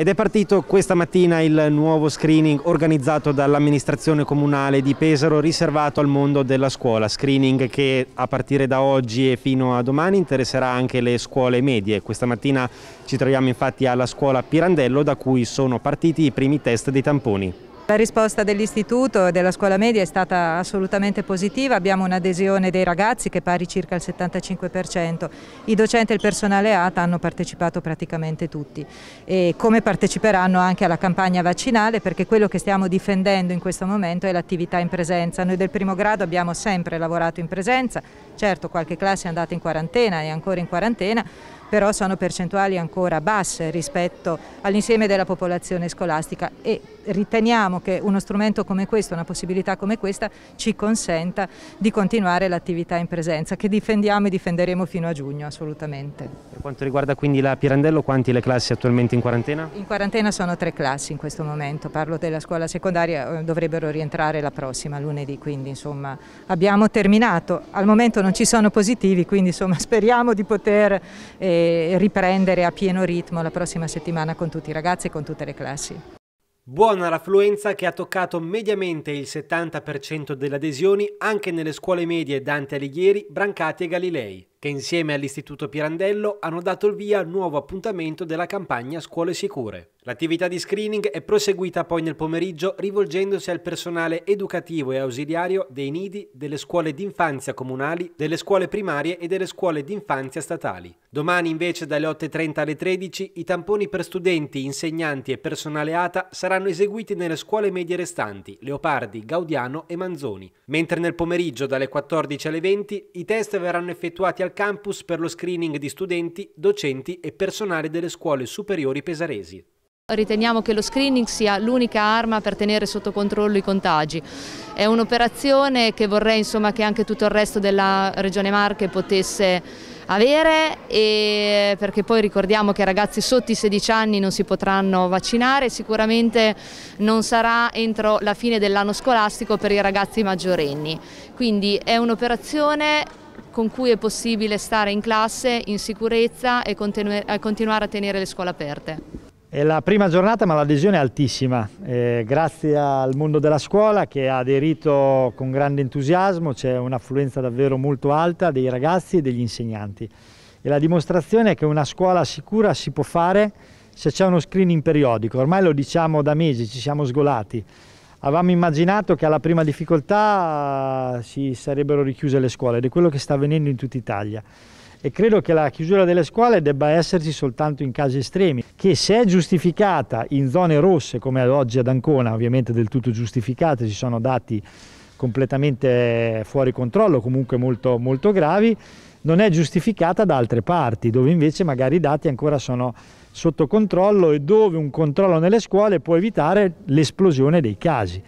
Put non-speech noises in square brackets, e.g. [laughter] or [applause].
Ed è partito questa mattina il nuovo screening organizzato dall'amministrazione comunale di Pesaro riservato al mondo della scuola, screening che a partire da oggi e fino a domani interesserà anche le scuole medie. Questa mattina ci troviamo infatti alla scuola Pirandello da cui sono partiti i primi test dei tamponi. La risposta dell'istituto e della scuola media è stata assolutamente positiva, abbiamo un'adesione dei ragazzi che è pari circa al 75%, i docenti e il personale ATA hanno partecipato praticamente tutti e come parteciperanno anche alla campagna vaccinale perché quello che stiamo difendendo in questo momento è l'attività in presenza. Noi del primo grado abbiamo sempre lavorato in presenza, certo qualche classe è andata in quarantena e ancora in quarantena, però sono percentuali ancora basse rispetto all'insieme della popolazione scolastica e riteniamo che uno strumento come questo, una possibilità come questa ci consenta di continuare l'attività in presenza che difendiamo e difenderemo fino a giugno assolutamente. Per quanto riguarda quindi la Pirandello, quanti le classi attualmente in quarantena? In quarantena sono tre classi in questo momento, parlo della scuola secondaria, eh, dovrebbero rientrare la prossima lunedì, quindi insomma abbiamo terminato, al momento non ci sono positivi, quindi insomma [laughs] speriamo di poter eh, riprendere a pieno ritmo la prossima settimana con tutti i ragazzi e con tutte le classi. Buona l'affluenza che ha toccato mediamente il 70% delle adesioni anche nelle scuole medie Dante Alighieri, Brancati e Galilei, che insieme all'Istituto Pirandello hanno dato il via al nuovo appuntamento della campagna Scuole Sicure. L'attività di screening è proseguita poi nel pomeriggio rivolgendosi al personale educativo e ausiliario dei nidi, delle scuole d'infanzia comunali, delle scuole primarie e delle scuole d'infanzia statali. Domani invece dalle 8.30 alle 13 i tamponi per studenti, insegnanti e personale ATA saranno eseguiti nelle scuole medie restanti, Leopardi, Gaudiano e Manzoni, mentre nel pomeriggio dalle 14 alle 20 i test verranno effettuati al campus per lo screening di studenti, docenti e personale delle scuole superiori pesaresi. Riteniamo che lo screening sia l'unica arma per tenere sotto controllo i contagi. È un'operazione che vorrei insomma, che anche tutto il resto della Regione Marche potesse avere e perché poi ricordiamo che ragazzi sotto i 16 anni non si potranno vaccinare, sicuramente non sarà entro la fine dell'anno scolastico per i ragazzi maggiorenni. Quindi è un'operazione con cui è possibile stare in classe in sicurezza e continuare a tenere le scuole aperte. È la prima giornata ma l'adesione è altissima, eh, grazie al mondo della scuola che ha aderito con grande entusiasmo, c'è un'affluenza davvero molto alta dei ragazzi e degli insegnanti. E la dimostrazione è che una scuola sicura si può fare se c'è uno screening periodico, ormai lo diciamo da mesi, ci siamo sgolati. Avevamo immaginato che alla prima difficoltà eh, si sarebbero richiuse le scuole ed è quello che sta avvenendo in tutta Italia e credo che la chiusura delle scuole debba esserci soltanto in casi estremi, che se è giustificata in zone rosse come ad oggi ad Ancona, ovviamente del tutto giustificate, ci sono dati completamente fuori controllo, comunque molto, molto gravi, non è giustificata da altre parti, dove invece magari i dati ancora sono sotto controllo e dove un controllo nelle scuole può evitare l'esplosione dei casi.